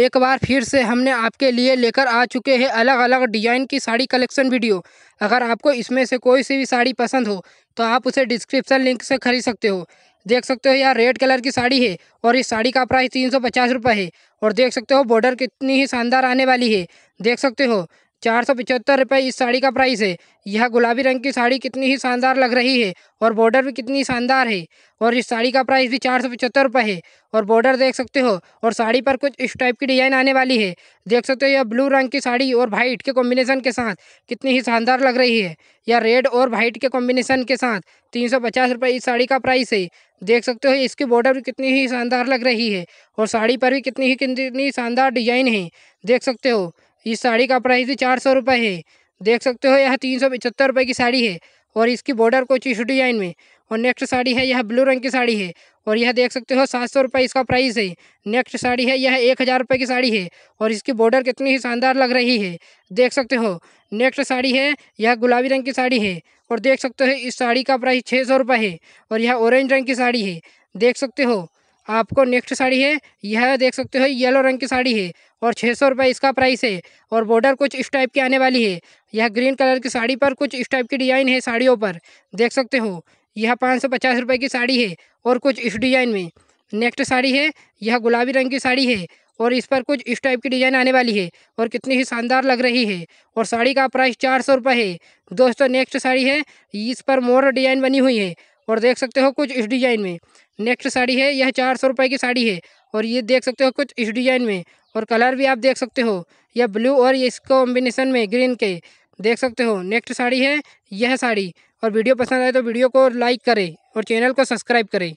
एक बार फिर से हमने आपके लिए लेकर आ चुके हैं अलग अलग डिज़ाइन की साड़ी कलेक्शन वीडियो अगर आपको इसमें से कोई सी भी साड़ी पसंद हो तो आप उसे डिस्क्रिप्शन लिंक से खरीद सकते हो देख सकते हो यार रेड कलर की साड़ी है और इस साड़ी का प्राइस तीन सौ पचास रुपये है और देख सकते हो बॉर्डर कितनी ही शानदार आने वाली है देख सकते हो चार सौ पिचहत्तर रुपये इस साड़ी का प्राइस है यह गुलाबी रंग की साड़ी कितनी ही शानदार लग रही है और बॉर्डर भी कितनी शानदार है और इस साड़ी का प्राइस भी चार सौ पचहत्तर रुपये है और बॉर्डर देख सकते हो और साड़ी पर कुछ इस टाइप की डिज़ाइन आने वाली है देख सकते हो यह ब्लू रंग की साड़ी और वाइट के कॉम्बिनेशन के साथ कितनी ही शानदार लग रही है यह रेड और वाइट के कॉम्बिनेशन के साथ तीन सौ पचास रुपये इस साड़ी का प्राइस है देख सकते हो इसकी बॉर्डर भी कितनी ही शानदार लग रही है और साड़ी पर भी कितनी ही कितनी शानदार डिजाइन है देख सकते हो इस साड़ी का प्राइस भी चार सौ रुपये है देख सकते हो यह तीन सौ पचहत्तर रुपये की साड़ी है और इसकी बॉर्डर कुछ इस डिजाइन में और नेक्स्ट साड़ी है यह ब्लू रंग की साड़ी है और यह देख सकते हो सात सौ रुपये इसका प्राइस है नेक्स्ट साड़ी है यह एक हज़ार रुपये की साड़ी है और इसकी बॉर्डर कितनी ही शानदार लग रही है देख सकते हो नेक्स्ट साड़ी है यह गुलाबी रंग की साड़ी है और देख सकते हो इस साड़ी का प्राइस छः सौ रुपये है और यह ऑरेंज रंग की साड़ी है देख सकते हो आपको नेक्स्ट साड़ी है यह देख सकते हो येलो रंग की साड़ी है और छः सौ रुपये इसका प्राइस है और बॉर्डर कुछ इस टाइप की आने वाली है यह ग्रीन कलर की साड़ी पर कुछ इस टाइप की डिज़ाइन है साड़ियों पर देख सकते हो यह पाँच सौ पचास रुपये की साड़ी है और कुछ इस डिज़ाइन में नेक्स्ट साड़ी है यह गुलाबी रंग की साड़ी है और इस पर कुछ इस टाइप की डिज़ाइन आने वाली है और कितनी ही शानदार लग रही है और साड़ी का प्राइस चार सौ रुपये है दोस्तों नेक्स्ट साड़ी है इस पर मोर डिज़ाइन बनी हुई है और देख सकते हो कुछ इस डिज़ाइन में नेक्स्ट साड़ी है यह चार सौ रुपये की साड़ी है और ये देख सकते हो कुछ इस डिज़ाइन में और कलर भी आप देख सकते हो यह ब्लू और इस कॉम्बिनेशन में ग्रीन के देख सकते हो नेक्स्ट साड़ी है यह साड़ी और वीडियो पसंद आए तो वीडियो को लाइक करें और चैनल को सब्सक्राइब करें